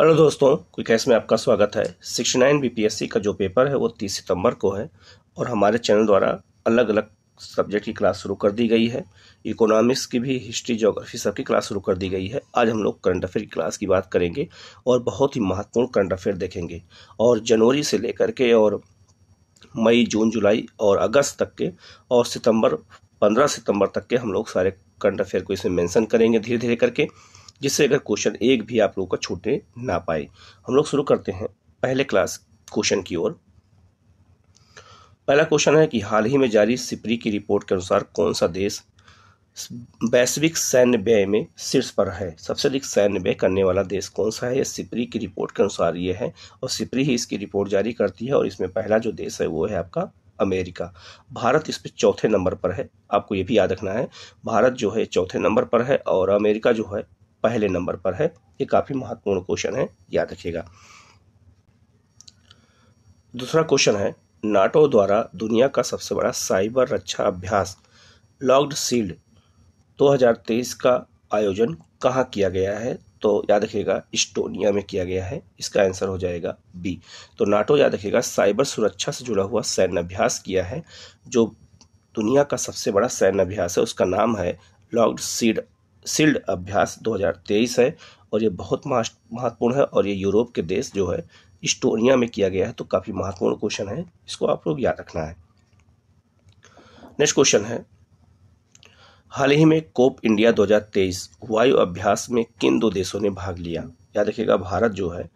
hello दोस्तों quick कैस में आपका स्वागत है सिक्सटी नाइन बीपीएससी का जो पेपर है वो तीस सितंबर को है और हमारे चैनल द्वारा अलग अलग सब्जेक्ट की क्लास शुरू कर दी गई है इकोनॉमिक्स की भी हिस्ट्री जोग्राफी सबकी क्लास शुरू कर दी गई है आज हम लोग करंट अफेयर की क्लास की बात करेंगे और बहुत ही महत्वपूर्ण करंट अफेयर देखेंगे और जनवरी से लेकर के और मई जून जुलाई और अगस्त तक के और सितंबर पंद्रह सितंबर तक के हम लोग सारे करंट अफेयर को इसमें मैंसन करेंगे धीरे धीरे करके जिससे अगर क्वेश्चन एक भी आप लोगों का छूटे ना पाए हम लोग शुरू करते हैं पहले क्लास क्वेश्चन की ओर पहला क्वेश्चन है कि हाल ही में जारी सिपरी की रिपोर्ट के अनुसार कौन सा देश वैश्विक सैन्य व्यय में शीर्ष पर है सबसे अधिक सैन्य व्यय करने वाला देश कौन सा है यह सिपरी की रिपोर्ट के अनुसार ये है और सिपरी ही इसकी रिपोर्ट जारी करती है और इसमें पहला जो देश है वो है आपका अमेरिका भारत इस पर चौथे नंबर पर है आपको ये भी याद रखना है भारत जो है चौथे नंबर पर है और अमेरिका जो है पहले नंबर पर है ये काफ़ी महत्वपूर्ण क्वेश्चन है याद रखिएगा दूसरा क्वेश्चन है नाटो द्वारा दुनिया का सबसे बड़ा साइबर रक्षा अभ्यास लॉक्ड सील्ड 2023 का आयोजन कहाँ किया गया है तो याद रखिएगा इस्टोनिया में किया गया है इसका आंसर हो जाएगा बी तो नाटो याद रखिएगा साइबर सुरक्षा से जुड़ा हुआ सैन्य अभ्यास किया है जो दुनिया का सबसे बड़ा सैन्य अभ्यास है उसका नाम है लॉक्ड सीड सील्ड अभ्यास 2023 है और ये बहुत महत्वपूर्ण है और ये यूरोप के देश जो है इस्टोनिया में किया गया है तो काफ़ी महत्वपूर्ण क्वेश्चन है इसको आप लोग याद रखना है नेक्स्ट क्वेश्चन है हाल ही में कोप इंडिया 2023 वायु अभ्यास में किन दो देशों ने भाग लिया याद रखिएगा भारत जो है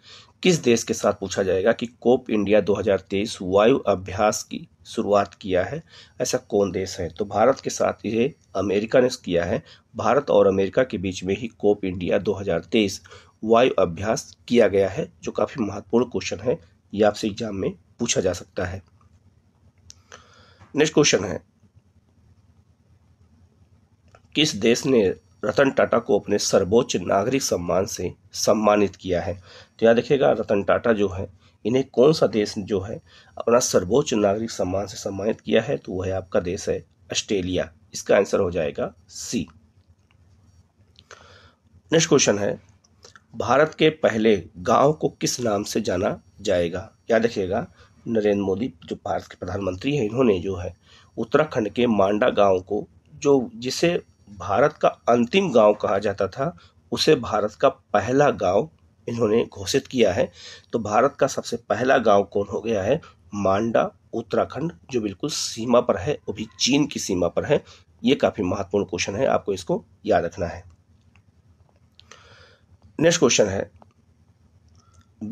किस देश के साथ पूछा जाएगा कि कोप इंडिया 2023 वायु अभ्यास की शुरुआत किया है ऐसा कौन देश है तो भारत के साथ ये अमेरिका ने किया है भारत और अमेरिका के बीच में ही कोप इंडिया 2023 वायु अभ्यास किया गया है जो काफ़ी महत्वपूर्ण क्वेश्चन है ये आपसे एग्जाम में पूछा जा सकता है नेक्स्ट क्वेश्चन है किस देश ने रतन टाटा को अपने सर्वोच्च नागरिक सम्मान से सम्मानित किया है तो याद देखिएगा रतन टाटा जो है इन्हें कौन सा देश जो है अपना सर्वोच्च नागरिक सम्मान से सम्मानित किया है तो वह आपका देश है ऑस्ट्रेलिया इसका आंसर हो जाएगा सी नेक्स्ट क्वेश्चन है भारत के पहले गांव को किस नाम से जाना जाएगा याद रखिएगा नरेंद्र मोदी जो भारत के प्रधानमंत्री हैं इन्होंने जो है उत्तराखंड के मांडा गांव को जो जिसे भारत का अंतिम गांव कहा जाता था उसे भारत का पहला गांव इन्होंने घोषित किया है तो भारत का सबसे पहला गांव कौन हो गया है मांडा उत्तराखंड जो बिल्कुल सीमा पर है वो भी चीन की सीमा पर है ये काफी महत्वपूर्ण क्वेश्चन है आपको इसको याद रखना है नेक्स्ट क्वेश्चन है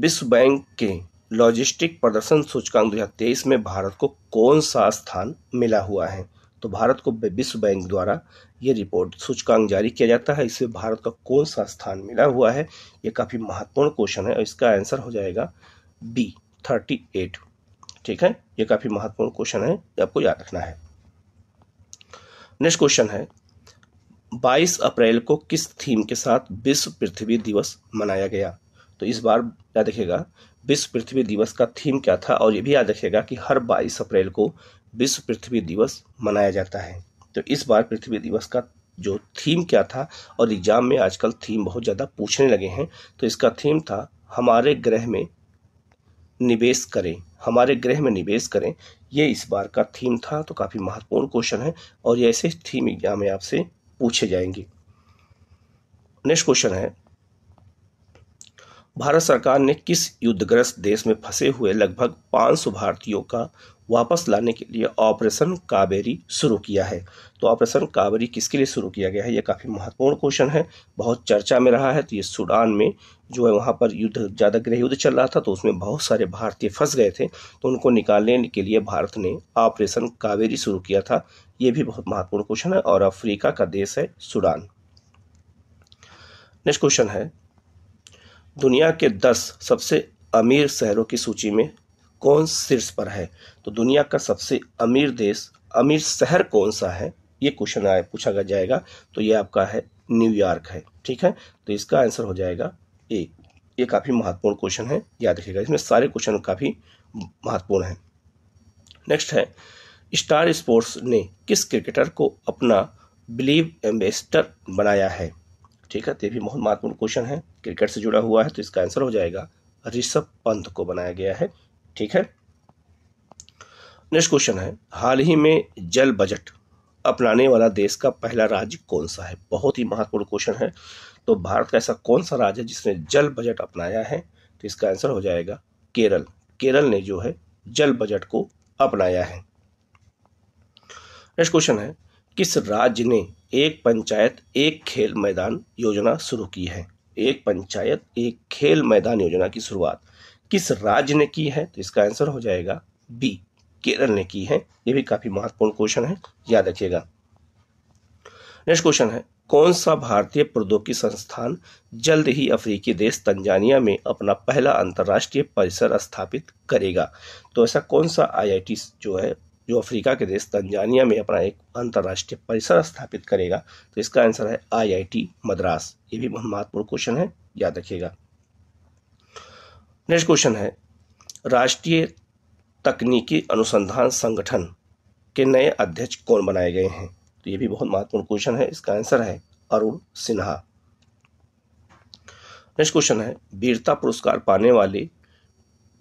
विश्व बैंक के लॉजिस्टिक प्रदर्शन सूचकांक 2023 में भारत को कौन सा स्थान मिला हुआ है तो भारत को विश्व बैंक द्वारा ये रिपोर्ट सूचकांक जारी किया जाता है इससे भारत का कौन सा स्थान मिला हुआ है ये काफ़ी महत्वपूर्ण क्वेश्चन है और इसका आंसर हो जाएगा बी थर्टी एट ठीक है ये काफ़ी महत्वपूर्ण क्वेश्चन है ये आपको याद रखना है नेक्स्ट क्वेश्चन है 22 अप्रैल को किस थीम के साथ विश्व पृथ्वी दिवस मनाया गया तो इस बार याद रखेगा विश्व पृथ्वी दिवस का थीम क्या था और ये भी याद रखेगा कि हर 22 अप्रैल को विश्व पृथ्वी दिवस मनाया जाता है तो इस बार पृथ्वी दिवस का जो थीम क्या था और एग्जाम में आजकल थीम बहुत ज़्यादा पूछने लगे हैं तो इसका थीम था हमारे ग्रह में निवेश करें हमारे ग्रह में निवेश करें ये इस बार का थीम था तो काफ़ी महत्वपूर्ण क्वेश्चन है और ये ऐसे थीम एग्जाम में आपसे पूछे जाएंगे नेक्स्ट क्वेश्चन है भारत सरकार ने किस युद्धग्रस्त देश में फंसे हुए लगभग 500 भारतीयों का वापस लाने के लिए ऑपरेशन कावेरी शुरू किया है तो ऑपरेशन कावेरी किसके लिए शुरू किया गया है यह काफ़ी महत्वपूर्ण क्वेश्चन है बहुत चर्चा में रहा है तो ये सूडान में जो है वहाँ पर युद्ध ज़्यादा गृह युद्ध चल रहा था तो उसमें बहुत सारे भारतीय फंस गए थे तो उनको निकालने के लिए भारत ने ऑपरेशन कावेरी शुरू किया था ये भी बहुत महत्वपूर्ण क्वेश्चन है और अफ्रीका का देश है सूडान नेक्स्ट क्वेश्चन है दुनिया के दस सबसे अमीर शहरों की सूची में कौन शीर्ष पर है तो दुनिया का सबसे अमीर देश अमीर शहर कौन सा है ये क्वेश्चन आए पूछा जाएगा तो ये आपका है न्यूयॉर्क है ठीक है तो इसका आंसर हो जाएगा ए ये काफ़ी महत्वपूर्ण क्वेश्चन है याद रखिएगा इसमें सारे क्वेश्चन काफ़ी महत्वपूर्ण हैं नेक्स्ट है स्टार स्पोर्ट्स ने किस क्रिकेटर को अपना बिलीव एम्बेसडर बनाया है ठीक है तो भी बहुत महत्वपूर्ण क्वेश्चन है क्रिकेट से जुड़ा हुआ है तो इसका आंसर हो जाएगा ऋषभ पंत को बनाया गया है ठीक है नेक्स्ट क्वेश्चन है हाल ही में जल बजट अपनाने वाला देश का पहला राज्य कौन सा है बहुत ही महत्वपूर्ण क्वेश्चन है तो भारत का ऐसा कौन सा राज्य है जिसने जल बजट अपनाया है तो इसका आंसर हो जाएगा केरल केरल ने जो है जल बजट को अपनाया है नेक्स्ट क्वेश्चन है किस राज्य ने एक पंचायत एक खेल मैदान योजना शुरू की है एक पंचायत एक खेल मैदान योजना की शुरुआत किस राज्य ने की है तो इसका आंसर हो जाएगा बी केरल ने की है यह भी काफी महत्वपूर्ण क्वेश्चन है याद रखिएगा नेक्स्ट क्वेश्चन है कौन सा भारतीय प्रौद्योगिकी संस्थान जल्द ही अफ्रीकी देश तंजानिया में अपना पहला अंतर्राष्ट्रीय परिसर स्थापित करेगा तो ऐसा कौन सा आईआईटी जो है जो अफ्रीका के देश तंजानिया में अपना एक अंतर्राष्ट्रीय परिसर स्थापित करेगा तो इसका आंसर है आईआईटी मद्रास ये भी महत्वपूर्ण क्वेश्चन है याद रखिएगा नेक्स्ट क्वेश्चन है राष्ट्रीय तकनीकी अनुसंधान संगठन के नए अध्यक्ष कौन बनाए गए हैं तो ये भी बहुत महत्वपूर्ण क्वेश्चन है इसका आंसर है अरुण सिन्हा नेक्स्ट क्वेश्चन है वीरता पुरस्कार पाने वाली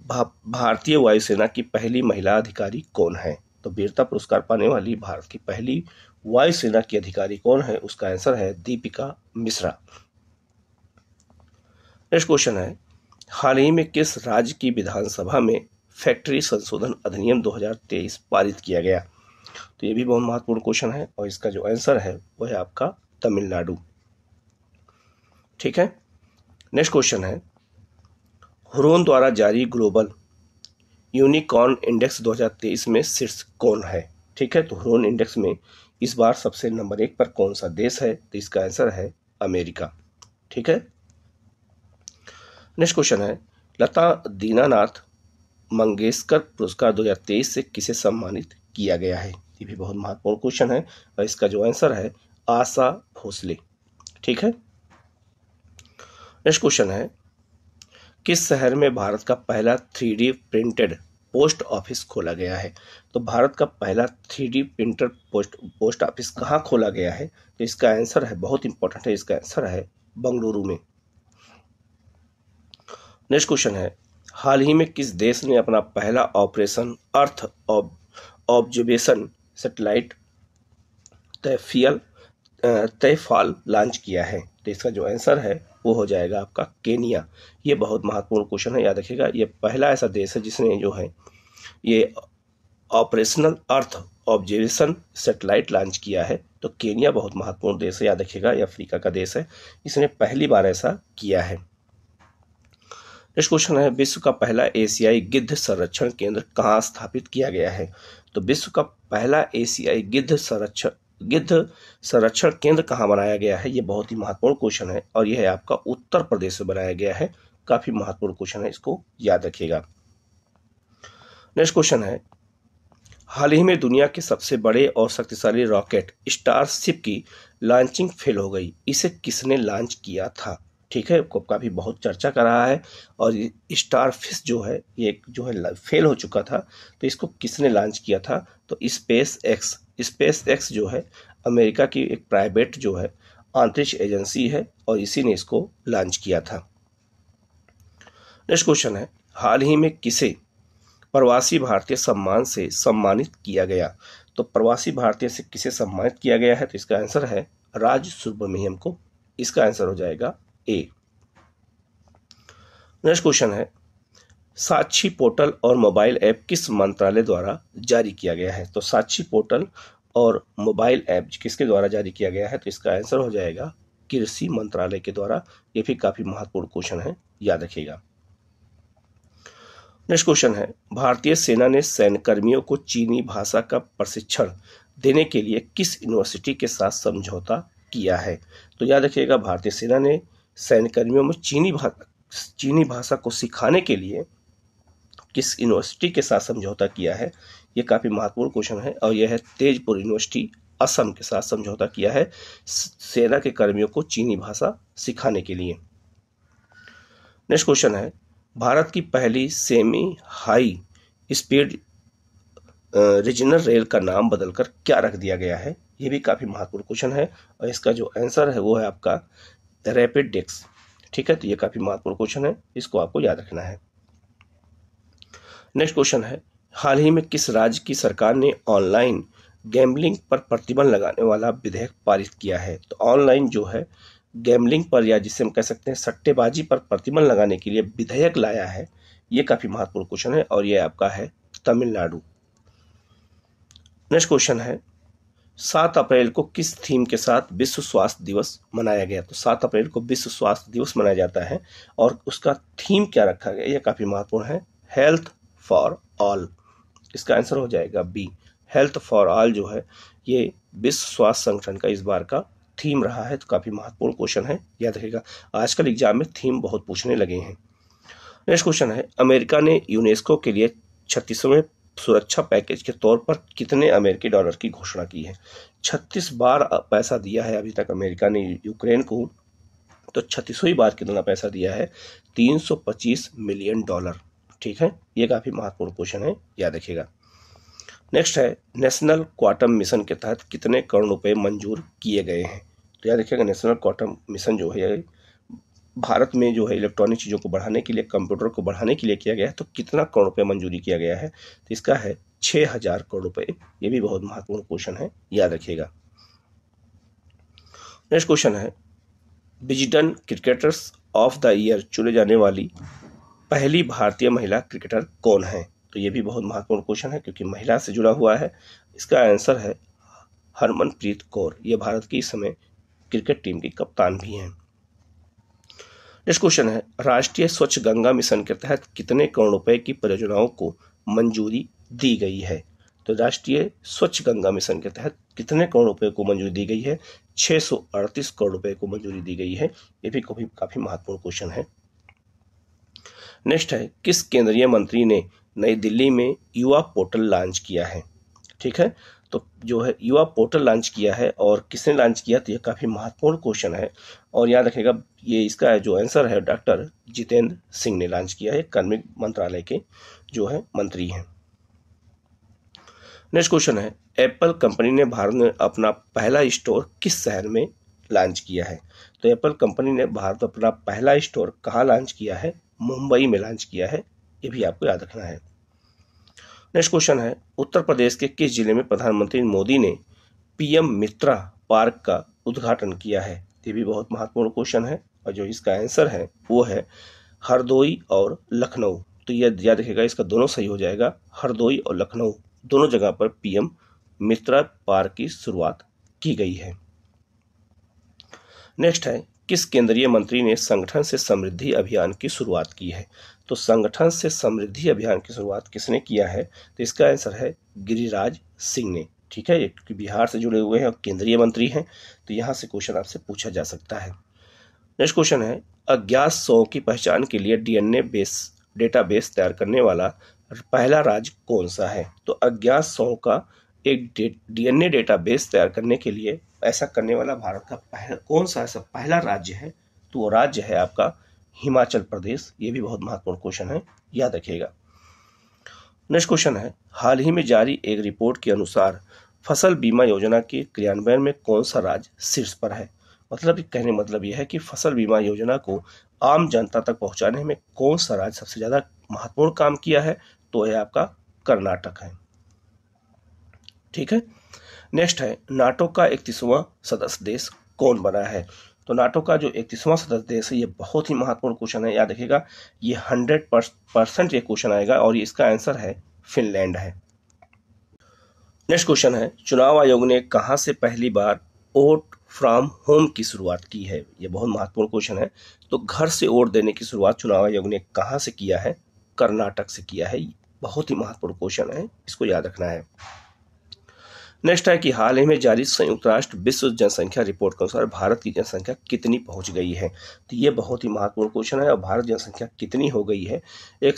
भा, भारतीय वायुसेना की पहली महिला अधिकारी कौन है तो वीरता पुरस्कार पाने वाली भारत की पहली वायुसेना की अधिकारी कौन है उसका आंसर है दीपिका मिश्रा नेक्स्ट क्वेश्चन है हाल ही में किस राज्य की विधानसभा में फैक्ट्री संशोधन अधिनियम 2023 पारित किया गया तो ये भी बहुत महत्वपूर्ण क्वेश्चन है और इसका जो आंसर है वो है आपका तमिलनाडु ठीक है नेक्स्ट क्वेश्चन है हुरोन द्वारा जारी ग्लोबल यूनिकॉर्न इंडेक्स 2023 में शीर्ष कौन है ठीक है तो ह्रोन इंडेक्स में इस बार सबसे नंबर एक पर कौन सा देश है तो इसका आंसर है अमेरिका ठीक है नेक्स्ट क्वेश्चन है लता दीनानाथ मंगेशकर पुरस्कार 2023 से किसे सम्मानित किया गया है ये भी बहुत महत्वपूर्ण क्वेश्चन है और इसका जो आंसर है आशा भोसले ठीक है नेक्स्ट क्वेश्चन है किस शहर में भारत का पहला थ्री प्रिंटेड पोस्ट ऑफिस खोला गया है तो भारत का पहला three D printer post post office कहाँ खोला गया है तो इसका आंसर है बहुत इंपॉर्टेंट है इसका आंसर है बंगलुरु में नेक्स्ट क्वेश्चन है हाल ही में किस देश ने अपना पहला ऑपरेशन अर्थ ऑब्जर्वेशन सेटेलाइट तैफियल तैफाल लॉन्च किया है तो इसका जो आंसर है वो हो जाएगा आपका केनिया ये बहुत महत्वपूर्ण क्वेश्चन है याद रखिएगा ये पहला ऐसा देश है जिसने जो है ये operational earth observation satellite launch किया है तो केनिया बहुत महत्वपूर्ण देश है याद रखिएगा ये अफ्रीका का देश है इसने पहली बार ऐसा किया है नेक्स्ट क्वेश्चन है विश्व का पहला एशियाई गिद्ध संरक्षण केंद्र कहाँ स्थापित किया गया है तो विश्व का पहला एशियाई गिद्ध संरक्षण गिद्ध संरक्षण केंद्र कहाँ बनाया गया है ये बहुत ही महत्वपूर्ण क्वेश्चन है और यह आपका उत्तर प्रदेश में बनाया गया है काफी महत्वपूर्ण क्वेश्चन है इसको याद रखिएगा नेक्स्ट क्वेश्चन है हाल ही में दुनिया के सबसे बड़े और शक्तिशाली रॉकेट स्टारशिप की लॉन्चिंग फेल हो गई इसे किसने लॉन्च किया था ठीक है काफ़ी बहुत चर्चा कर रहा है और फिश जो है ये जो है फेल हो चुका था तो इसको किसने लॉन्च किया था तो स्पेस एक्स स्पेस एक्स जो है अमेरिका की एक प्राइवेट जो है अंतरिक्ष एजेंसी है और इसी ने इसको लॉन्च किया था नेक्स्ट क्वेश्चन है हाल ही में किसे प्रवासी भारतीय सम्मान से सम्मानित किया गया तो प्रवासी भारतीय से किसे सम्मानित किया गया है तो इसका आंसर है राज सुब्रमण्यम को इसका आंसर हो जाएगा ए नेक्स्ट क्वेश्चन है साक्षी पोर्टल और मोबाइल ऐप किस मंत्रालय द्वारा जारी किया गया है तो साक्षी पोर्टल और मोबाइल ऐप किसके द्वारा जारी किया गया है तो इसका आंसर हो जाएगा कृषि मंत्रालय के द्वारा ये भी काफी महत्वपूर्ण क्वेश्चन है याद रखिएगा नेक्स्ट क्वेश्चन है भारतीय सेना ने सैन्य कर्मियों को चीनी भाषा का प्रशिक्षण देने के लिए किस यूनिवर्सिटी के साथ समझौता किया है तो याद रखिएगा भारतीय सेना ने सैन्य कर्मियों में चीनी भाषा चीनी भाषा को सिखाने के लिए किस यूनिवर्सिटी के साथ समझौता किया है ये काफ़ी महत्वपूर्ण क्वेश्चन है और यह है तेजपुर यूनिवर्सिटी असम के साथ समझौता किया है सेना के कर्मियों को चीनी भाषा सिखाने के लिए नेक्स्ट क्वेश्चन है भारत की पहली semi high speed regional rail का नाम बदलकर क्या रख दिया गया है ये भी काफ़ी महत्वपूर्ण क्वेश्चन है और इसका जो आंसर है वो है आपका रैपिड डेक्स ठीक है तो ये काफ़ी महत्वपूर्ण क्वेश्चन है इसको आपको याद रखना है नेक्स्ट क्वेश्चन है हाल ही में किस राज्य की सरकार ने ऑनलाइन गैम्बलिंग पर प्रतिबंध लगाने वाला विधेयक पारित किया है तो ऑनलाइन जो है गैम्बलिंग पर या जिसे हम कह सकते हैं सट्टेबाजी पर प्रतिबंध लगाने के लिए विधेयक लाया है ये काफ़ी महत्वपूर्ण क्वेश्चन है और ये आपका है तमिलनाडु नेक्स्ट क्वेश्चन है सात अप्रैल को किस थीम के साथ विश्व स्वास्थ्य दिवस मनाया गया तो सात अप्रैल को विश्व स्वास्थ्य दिवस मनाया जाता है और उसका थीम क्या रखा गया यह काफ़ी महत्वपूर्ण है हेल्थ फॉर ऑल इसका आंसर हो जाएगा बी हेल्थ फॉर ऑल जो है ये विश्व स्वास्थ्य संगठन का इस बार का थीम रहा है तो काफ़ी महत्वपूर्ण क्वेश्चन है याद रहेगा आजकल एग्जाम में थीम बहुत पूछने लगे हैं नेक्स्ट क्वेश्चन है अमेरिका ने यूनेस्को के लिए छत्तीसवें सुरक्षा पैकेज के तौर पर कितने अमेरिकी डॉलर की घोषणा की है छत्तीस बार पैसा दिया है अभी तक अमेरिका ने यूक्रेन को तो छत्तीसवीं बार कितना पैसा दिया है तीन मिलियन डॉलर ठीक है ये काफ़ी महत्वपूर्ण क्वेश्चन है याद रखिएगा नेक्स्ट है नेशनल क्वाटम मिशन के तहत कितने करोड़ रुपए मंजूर किए गए हैं तो याद रखिएगा नेशनल क्वाटम मिशन जो है भारत में जो है इलेक्ट्रॉनिक चीज़ों को बढ़ाने के लिए कंप्यूटर को बढ़ाने के लिए किया गया है तो कितना करोड़ रुपये मंजूरी किया गया है तो इसका है छः हज़ार करोड़ रुपये ये भी बहुत महत्वपूर्ण क्वेश्चन है याद रखिएगा नेक्स्ट क्वेश्चन है Wisden cricketers of the year चुने जाने वाली पहली भारतीय महिला क्रिकेटर कौन है तो ये भी बहुत महत्वपूर्ण क्वेश्चन है क्योंकि महिला से जुड़ा हुआ है इसका आंसर है हरमनप्रीत कौर ये भारत की इस समय क्रिकेट टीम की कप्तान भी हैं नेक्स्ट क्वेश्चन है राष्ट्रीय स्वच्छ गंगा मिशन के तहत कितने करोड़ रुपए की परियोजनाओं को मंजूरी दी गई है तो राष्ट्रीय स्वच्छ गंगा मिशन के तहत कितने करोड़ रुपए को मंजूरी दी गई है 638 करोड़ रुपए को मंजूरी दी गई है ये भी काफी महत्वपूर्ण क्वेश्चन है नेक्स्ट है किस केंद्रीय मंत्री ने नई दिल्ली में युवा पोर्टल लॉन्च किया है ठीक है तो जो है युवा पोर्टल लॉन्च किया है और किसने लॉन्च किया तो यह काफ़ी महत्वपूर्ण क्वेश्चन है और याद रखिएगा ये इसका जो आंसर है डॉक्टर जितेंद्र सिंह ने लॉन्च किया है कार्मिक मंत्रालय के जो है मंत्री हैं नेक्स्ट क्वेश्चन है एप्पल कंपनी ने भारत में अपना पहला स्टोर किस शहर में लॉन्च किया है तो एप्पल कंपनी ने भारत अपना पहला स्टोर कहाँ लॉन्च किया है मुंबई में लॉन्च किया है ये भी आपको याद रखना है नेक्स्ट क्वेश्चन है उत्तर प्रदेश के किस जिले में प्रधानमंत्री मोदी ने पीएम मित्रा पार्क का उद्घाटन किया है ये भी बहुत महत्वपूर्ण क्वेश्चन है और जो इसका आंसर है वो है हरदोई और लखनऊ तो यह याद रखेगा इसका दोनों सही हो जाएगा हरदोई और लखनऊ दोनों जगह पर पीएम मित्रा पार्क की शुरुआत की गई है नेक्स्ट है किस केंद्रीय मंत्री ने संगठन से समृद्धि अभियान की शुरुआत की है तो संगठन से समृद्धि अभियान की शुरुआत किसने किया है तो इसका आंसर है गिरिराज सिंह ने ठीक है ये बिहार से जुड़े हुए हैं और केंद्रीय मंत्री हैं तो यहाँ से क्वेश्चन आपसे पूछा जा सकता है नेक्स्ट क्वेश्चन है अज्ञात सौ की पहचान के लिए डीएनए बेस डेटाबेस तैयार करने वाला पहला राज्य कौन सा है तो अज्ञात सौ का एक डीएनए डेटाबेस तैयार करने के लिए ऐसा करने वाला भारत का पहला कौन सा ऐसा पहला राज्य है तो वो राज्य है आपका हिमाचल प्रदेश ये भी बहुत महत्वपूर्ण क्वेश्चन है याद रखिएगा नेक्स्ट क्वेश्चन है हाल ही में जारी एक रिपोर्ट के अनुसार फसल बीमा योजना के क्रियान्वयन में कौन सा राज्य शीर्ष पर है मतलब कहने मतलब यह है कि फसल बीमा योजना को आम जनता तक पहुंचाने में कौन सा राज्य सबसे ज़्यादा महत्वपूर्ण काम किया है तो यह आपका कर्नाटक है ठीक है नेक्स्ट है नाटो का इकतीसवां सदस्य देश कौन बना है तो नाटो का जो इकतीसवां सदस्य देश है ये बहुत ही महत्वपूर्ण क्वेश्चन है याद रखेगा ये हंड्रेड परसेंट ये क्वेश्चन आएगा और इसका आंसर है फिनलैंड है नेक्स्ट क्वेश्चन है चुनाव आयोग ने कहाँ से पहली बार वोट फ्रॉम होम की शुरुआत की है ये बहुत महत्वपूर्ण क्वेश्चन है तो घर से वोट देने की शुरुआत चुनाव आयोग ने कहाँ से किया है कर्नाटक से किया है बहुत ही महत्वपूर्ण क्वेश्चन है इसको याद रखना है नेक्स्ट है कि हाल ही में जारी संयुक्त राष्ट्र विश्व जनसंख्या रिपोर्ट के अनुसार भारत की जनसंख्या कितनी पहुंच गई है तो ये बहुत ही महत्वपूर्ण क्वेश्चन है और भारत जनसंख्या कितनी हो गई है एक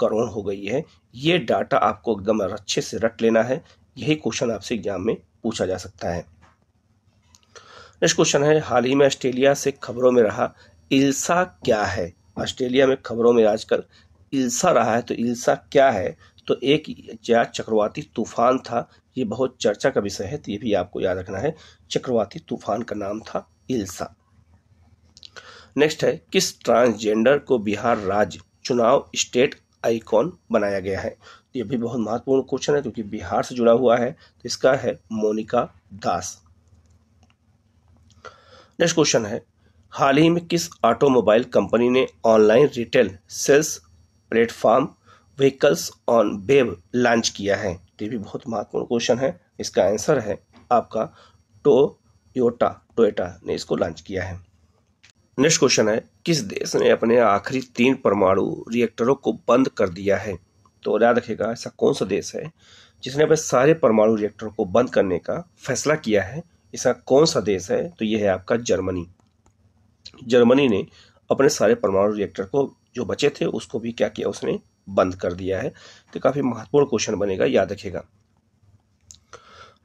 करोड़ हो गई है ये डाटा आपको एकदम अच्छे से रट लेना है यही क्वेश्चन आपसे एग्जाम में पूछा जा सकता है नेक्स्ट क्वेश्चन है हाल ही में ऑस्ट्रेलिया से खबरों में रहा इल्सा क्या है ऑस्ट्रेलिया में खबरों में आजकल इल्सा रहा है तो इल्सा क्या है तो एक या चक्रवाती तूफान था ये बहुत चर्चा का विषय है तो ये भी आपको याद रखना है चक्रवाती तूफान का नाम था इल्सा नेक्स्ट है किस ट्रांसजेंडर को बिहार राज्य चुनाव स्टेट आइकॉन बनाया गया है ये भी बहुत महत्वपूर्ण क्वेश्चन है क्योंकि बिहार से जुड़ा हुआ है तो इसका है मोनिका दास नेक्स्ट क्वेश्चन है हाल ही में किस ऑटोमोबाइल कंपनी ने online retail sales platform vehicles on web launch किया है तो ये भी बहुत महत्वपूर्ण क्वेश्चन है इसका आंसर है आपका टोयोटा टोयोटा ने इसको लॉन्च किया है नेक्स्ट क्वेश्चन है किस देश ने अपने आखिरी तीन परमाणु रिएक्टरों को बंद कर दिया है तो याद रखेगा ऐसा कौन सा देश है जिसने अपने सारे परमाणु रिएक्टरों को बंद करने का फैसला किया है ऐसा कौन सा देश है तो यह है आपका जर्मनी जर्मनी ने अपने सारे परमाणु रिएक्टर को जो बचे थे उसको भी क्या किया उसने बंद कर दिया है तो काफ़ी महत्वपूर्ण क्वेश्चन बनेगा याद रखेगा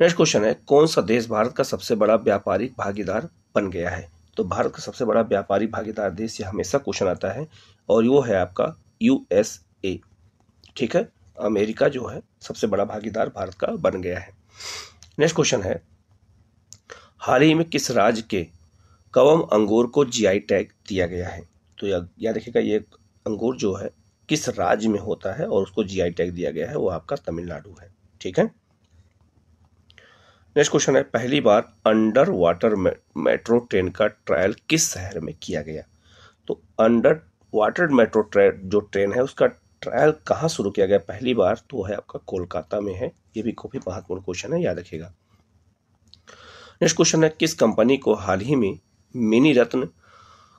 नेक्स्ट क्वेश्चन है कौन सा देश भारत का सबसे बड़ा व्यापारिक भागीदार बन गया है तो भारत का सबसे बड़ा व्यापारिक भागीदार देश यह हमेशा क्वेश्चन आता है और वो है आपका यूएसए ठीक है अमेरिका जो है सबसे बड़ा भागीदार भारत का बन गया है नेक्स्ट क्वेश्चन है हाल ही में किस राज्य के कवम अंगूर को जीआई टैग दिया गया है तो याद रखिएगा ये अंगूर जो है किस राज्य में होता है और उसको जीआई टैग दिया गया है वो आपका तमिलनाडु है ठीक है नेक्स्ट क्वेश्चन है पहली बार अंडर वाटर मेट्रो ट्रेन का ट्रायल किस शहर में किया गया तो अंडर वाटर मेट्रो ट्रेन जो ट्रेन है उसका ट्रायल कहाँ शुरू किया गया पहली बार तो है आपका कोलकाता में है ये भी काफ़ी महत्वपूर्ण क्वेश्चन है याद रखेगा नेक्स्ट क्वेश्चन है किस कंपनी को हाल ही में मिनी रत्न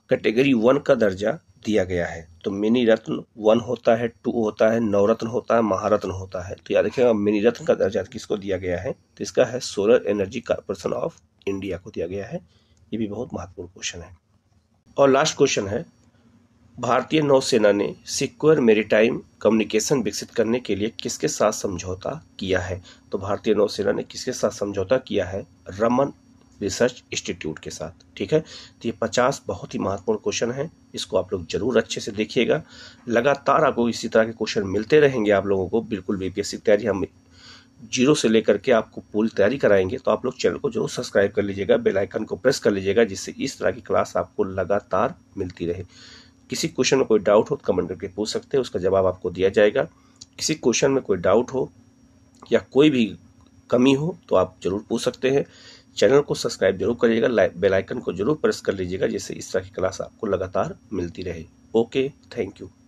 कैटेगरी वन का दर्जा दिया गया है तो मिनी रत्न वन होता है टू होता है नवरत्न होता है महारत्न होता है तो याद रखिएगा मिनी रत्न का दर्जा किसको दिया गया है तो इसका है solar energy corporation of India को दिया गया है ये भी बहुत महत्वपूर्ण क्वेश्चन है और लास्ट क्वेश्चन है भारतीय नौसेना ने सिक्योर मेरीटाइम कम्युनिकेशन विकसित करने के लिए किसके साथ समझौता किया है तो भारतीय नौसेना ने किसके साथ समझौता किया है रमन रिसर्च इंस्टीट्यूट के साथ ठीक है तो ये पचास बहुत ही महत्वपूर्ण क्वेश्चन है इसको आप लोग जरूर अच्छे से देखिएगा लगातार आपको इसी तरह के क्वेश्चन मिलते रहेंगे आप लोगों को बिल्कुल बीपीएससी की तैयारी हम जीरो से लेकर के आपको पूरी तैयारी कराएंगे तो आप लोग चैनल को जरूर सब्सक्राइब कर लीजिएगा बेल आइकन को प्रेस कर लीजिएगा जिससे इस तरह की क्लास आपको लगातार मिलती रहे किसी क्वेश्चन में कोई डाउट हो तो कमेंट करके पूछ सकते हैं उसका जवाब आपको दिया जाएगा किसी क्वेश्चन में कोई डाउट हो या कोई भी कमी हो तो आप जरूर पूछ सकते हैं चैनल को सब्सक्राइब जरूर करिएगा बेल आइकन को जरूर प्रेस कर लीजिएगा जिससे इस तरह की क्लास आपको लगातार मिलती रहे ओके थैंक यू